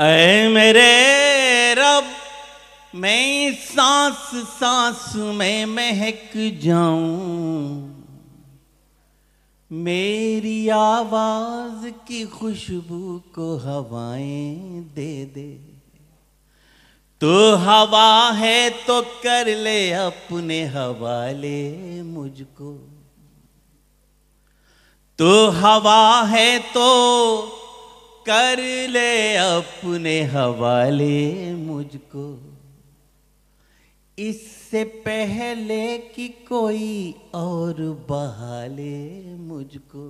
ऐ मेरे रब मैं सांस सांस में महक जाऊं मेरी आवाज की खुशबू को हवाएं दे दे तो हवा है तो कर ले अपने हवाले मुझको तो हवा है तो कर ले अपने हवाले मुझको इससे पहले कि कोई और बहाले मुझको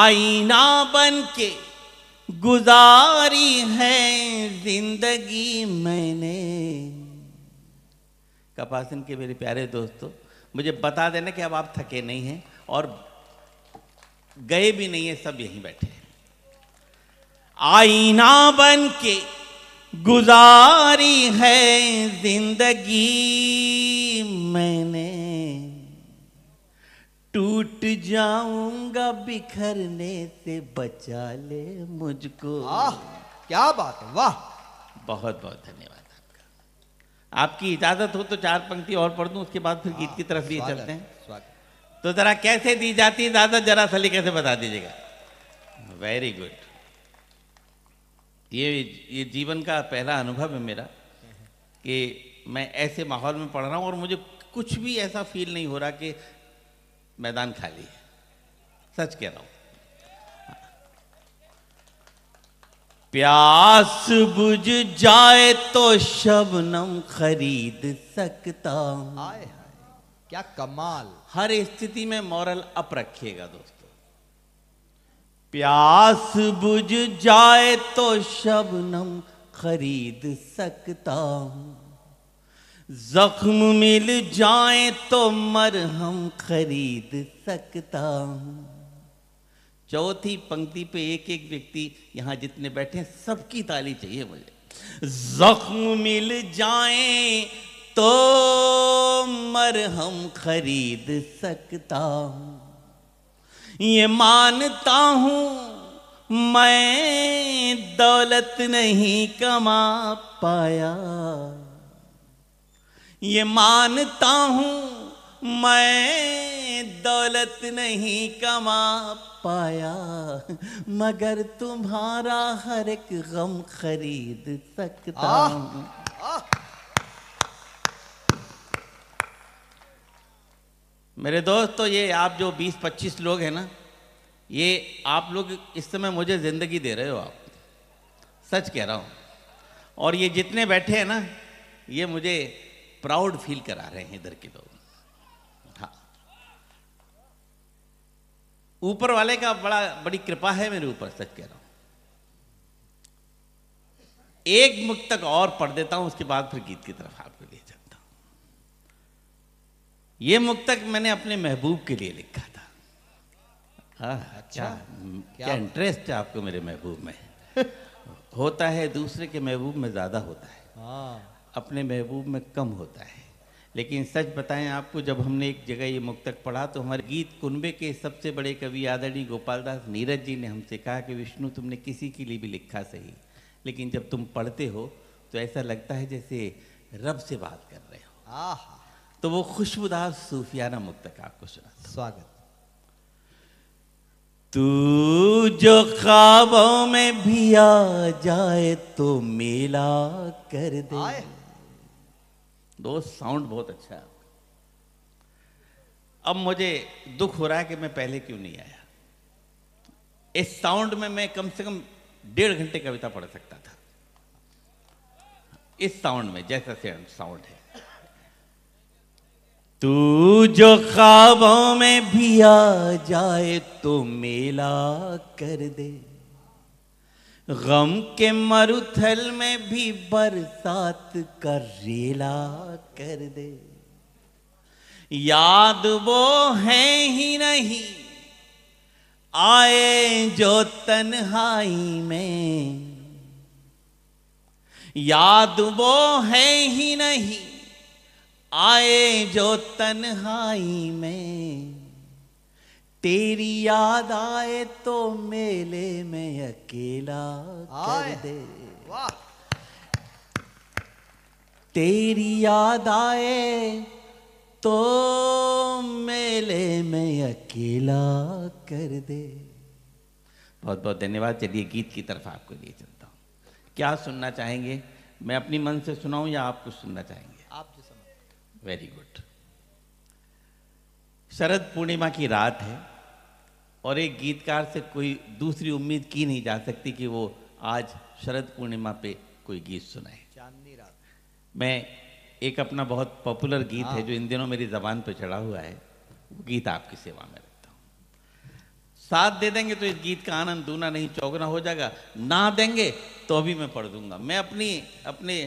आईना बन के गुजारी है जिंदगी मैंने कपासन के मेरे प्यारे दोस्तों मुझे बता देना कि अब आप थके नहीं हैं और गए भी नहीं हैं सब यहीं बैठे हैं आईना बन के गुजारी है जिंदगी मैंने टूट जाऊंगा बिखरने से बचा ले मुझको क्या बात है वाह बहुत बहुत धन्यवाद आपका आपकी इजाजत हो तो चार पंक्ति और पढ़ दूं उसके बाद फिर गीत की तरफ लिए चलते हैं तो जरा कैसे दी जाती इजाजत जरा सलीके से बता दीजिएगा वेरी गुड ये ये जीवन का पहला अनुभव है मेरा कि मैं ऐसे माहौल में पढ़ रहा हूँ और मुझे कुछ भी ऐसा फील नहीं हो रहा कि मैदान खाली है सच कह रहा हूँ प्यास बुझ जाए तो शबनम खरीद सकता आए हाय क्या कमाल हर स्थिति में मॉरल अप रखिएगा दोस्तों प्यास बुझ जाए तो शबनम खरीद सकता हूँ जख्म मिल जाए तो मरहम खरीद सकता हूँ चौथी पंक्ति पे एक एक व्यक्ति यहां जितने बैठे हैं सबकी ताली चाहिए मुझे जख्म मिल जाए तो मरहम खरीद सकता हूँ ये मानता हूं मैं दौलत नहीं कमा पाया ये मानता हूं मैं दौलत नहीं कमा पाया मगर तुम्हारा हर एक गम खरीद सकता हूं मेरे दोस्त तो ये आप जो 20-25 लोग हैं ना ये आप लोग इस समय मुझे ज़िंदगी दे रहे हो आप सच कह रहा हूँ और ये जितने बैठे हैं ना ये मुझे प्राउड फील करा रहे हैं इधर के लोग हाँ ऊपर वाले का बड़ा बड़ी कृपा है मेरे ऊपर सच कह रहा हूँ एक मुख तक और पढ़ देता हूँ उसके बाद फिर गीत की तरफ आपके लिए ये मुक्तक मैंने अपने महबूब के लिए लिखा था आ, हाँ, अच्छा क्या, क्या इंटरेस्ट है आपको मेरे महबूब में होता है दूसरे के महबूब में ज़्यादा होता है आ, हाँ। अपने महबूब में कम होता है लेकिन सच बताएं आपको जब हमने एक जगह ये मुक्तक पढ़ा तो हमारे गीत कुंबे के सबसे बड़े कवि आदरणीय गोपालदास नीरज जी ने हमसे कहा कि विष्णु तुमने किसी के लिए भी लिखा सही लेकिन जब तुम पढ़ते हो तो ऐसा लगता है जैसे रब से बात कर रहे हो आ तो वो खुशबूदार सूफियाना मुक्त आपको सुना स्वागत तू जो ख्वाबों में भी आ जाए तो मेला कर दे दोस्त साउंड बहुत अच्छा है अब मुझे दुख हो रहा है कि मैं पहले क्यों नहीं आया इस साउंड में मैं कम से कम डेढ़ घंटे कविता तो पढ़ सकता था इस साउंड में जैसा साउंड है तू जो ख्वाबों में भी आ जाए तो मेला कर दे गम के मरुथल में भी बरसात का रेला कर दे याद वो है ही नहीं आए जो तन्हाई में याद वो है ही नहीं आए जो तन्हाई में तेरी याद आए तो मेले में अकेला कर दे तेरी याद आए तो मेले में अकेला कर दे बहुत बहुत धन्यवाद चलिए गीत की तरफ आपको लिए चलता हूँ क्या सुनना चाहेंगे मैं अपनी मन से सुनाऊं या आप कुछ सुनना चाहेंगे आप जो वेरी गुड शरद पूर्णिमा की रात है और एक गीतकार से कोई दूसरी उम्मीद की नहीं जा सकती कि वो आज शरद पूर्णिमा पे कोई गीत सुनाए चांदनी रात मैं एक अपना बहुत पॉपुलर गीत है हाँ। जो इन दिनों मेरी जबान पे चढ़ा हुआ है वो गीत आपकी सेवा में रखता हूँ साथ दे देंगे तो इस गीत का आनंद दूना नहीं चौगना हो जाएगा ना देंगे तो अभी मैं पढ़ दूंगा मैं अपनी अपने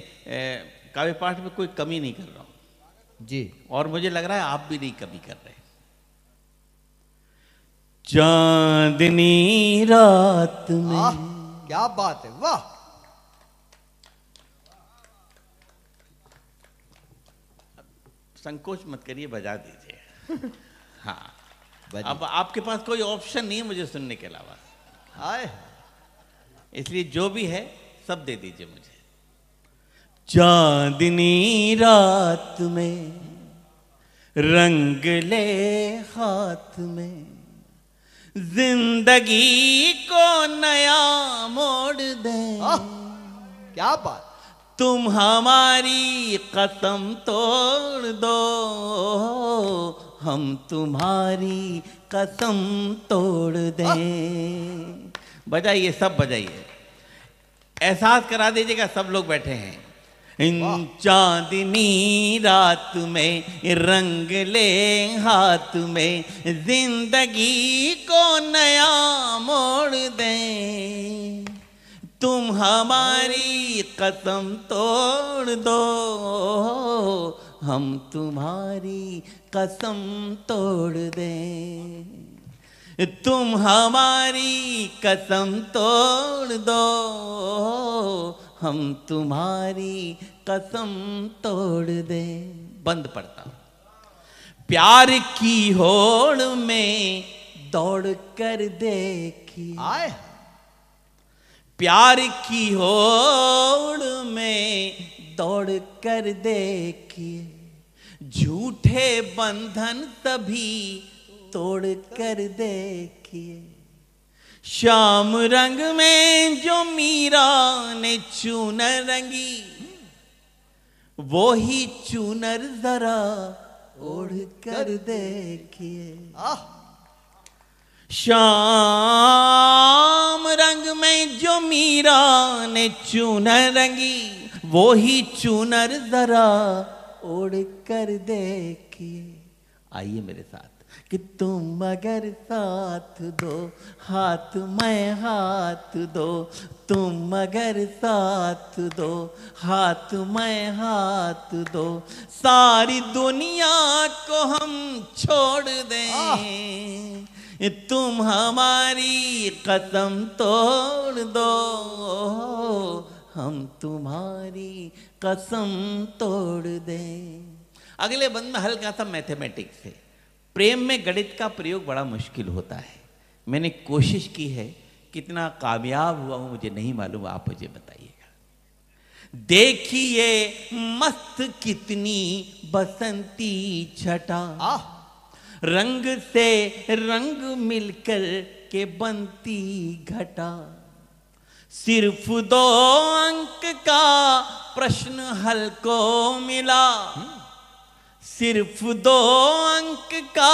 काव्य पाठ में कोई कमी नहीं कर रहा हूँ जी और मुझे लग रहा है आप भी नहीं कभी कर रहे चांदनी रात में आ, क्या बात है वाह संकोच मत करिए बजा दीजिए हाँ अब आपके पास कोई ऑप्शन नहीं है मुझे सुनने के अलावा इसलिए जो भी है सब दे दीजिए मुझे चांदनी रात में रंग ले हाथ में जिंदगी को नया मोड़ दे क्या बात तुम हमारी कसम तोड़ दो हम तुम्हारी कसम तोड़ दें बजाइए सब बजाइए एहसास करा दीजिएगा सब लोग बैठे हैं इन चांदनी रात में रंग ले हाथ में जिंदगी को नया मोड़ दे तुम हमारी कसम तोड़ दो हम तुम्हारी कसम तोड़ दे तुम हमारी कसम तोड़ दो हम तुम्हारी कसम तोड़ दे बंद पड़ता प्यार की होड़ में दौड़ कर देखी आए प्यार की होड़ में दौड़ कर देखिए झूठे बंधन तभी तोड़ कर देखिए श्याम रंग में जो मीरा ने चूनर रंगी वो ही चूनर जरा ओढ़ कर देखिए श्याम रंग में जो मीरा ने चूनर रंगी वो ही चूनर जरा ओढ़ कर देखिए आइए मेरे साथ कि तुम मगर साथ दो हाथ मैं हाथ दो तुम मगर साथ दो हाथ मैं हाथ दो सारी दुनिया को हम छोड़ दें तुम हमारी कसम तोड़ दो हम तुम्हारी कसम तोड़ दें अगले बंद में हल्का सा मैथमेटिक्स है प्रेम में गणित का प्रयोग बड़ा मुश्किल होता है मैंने कोशिश की है कितना कामयाब हुआ हूं मुझे नहीं मालूम आप मुझे बताइएगा देखिए मस्त कितनी बसंती छटा रंग से रंग मिलकर के बनती घटा सिर्फ दो अंक का प्रश्न हल को मिला हुँ? हम्म। सिर्फ दो अंक का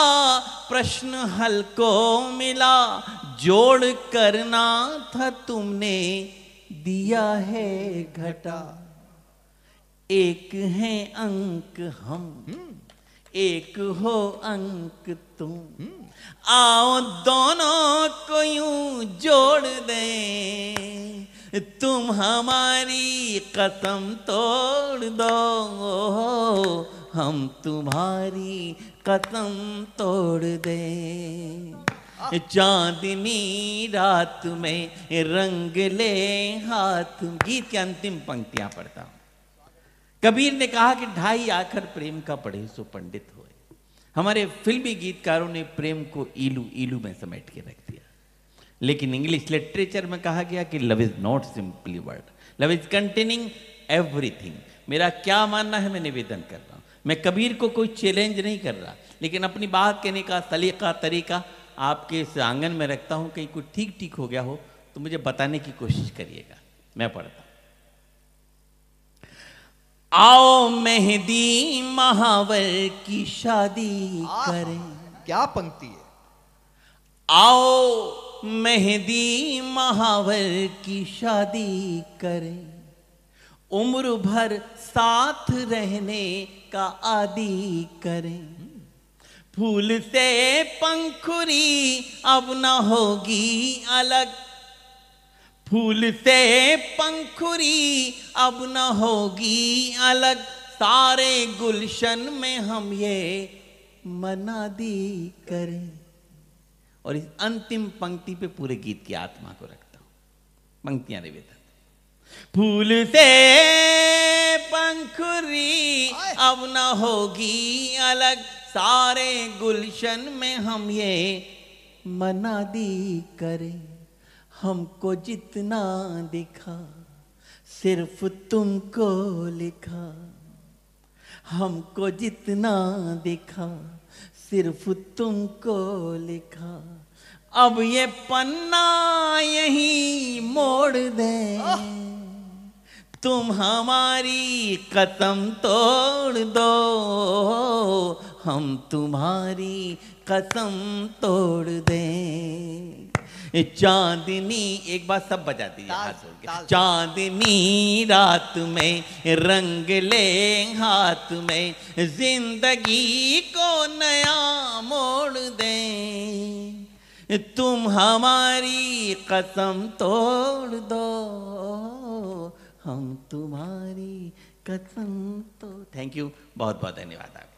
प्रश्न हल को मिला जोड़ करना था तुमने दिया है घटा एक है अंक हम एक हो अंक तुम आओ दोनों को यूं जोड़ दें तुम हमारी कसम तोड़ दो हम तुम्हारी कसम तोड़ दे हाँ। चांदनी रात में रंग ले हाथ गीत की अंतिम पंक्तियां पढ़ता हूं कबीर ने कहा कि ढाई आखर प्रेम का पढ़े सो पंडित होए हमारे फिल्मी गीतकारों ने प्रेम को ईलू ईलू में समेट के रख दिया लेकिन इंग्लिश लिटरेचर में कहा गया कि love is not simply word love is containing everything मेरा क्या मानना है मैं निवेदन कर रहा मैं कबीर को कोई चैलेंज नहीं कर रहा लेकिन अपनी बात कहने का सलीका तरीका आपके इस आंगन में रखता हूं कहीं कुछ ठीक ठीक हो गया हो तो मुझे बताने की कोशिश करिएगा मैं पढ़ता आओ मेहदी महावर की शादी करें क्या पंक्ति है आओ मेहदी महावर की शादी करें उम्र भर साथ रहने का आदि करें फूल से पंखुरी अब न होगी अलग फूल से पंखुरी अब न होगी अलग सारे गुलशन में हम ये मना दी करें और इस अंतिम पंक्ति पे पूरे गीत की आत्मा को रखता हूं पंक्तियां निवेदन फूल से पंखुरी अब न होगी अलग सारे गुलशन में हम ये मना दी करें हमको जितना दिखा सिर्फ तुमको लिखा हमको जितना दिखा सिर्फ तुमको लिखा अब ये पन्ना यही मोड़ दें तुम हमारी कतम तोड़ दो हम तुम्हारी कसम तोड़ दें चांदनी एक बार सब बजा दीजिए हाथ जोड़ के चांदनी रात में रंग ले हाथ में जिंदगी को नया मोड़ दे तुम हमारी कसम तोड़ दो हम तुम्हारी कसम तो थैंक यू बहुत बहुत धन्यवाद आप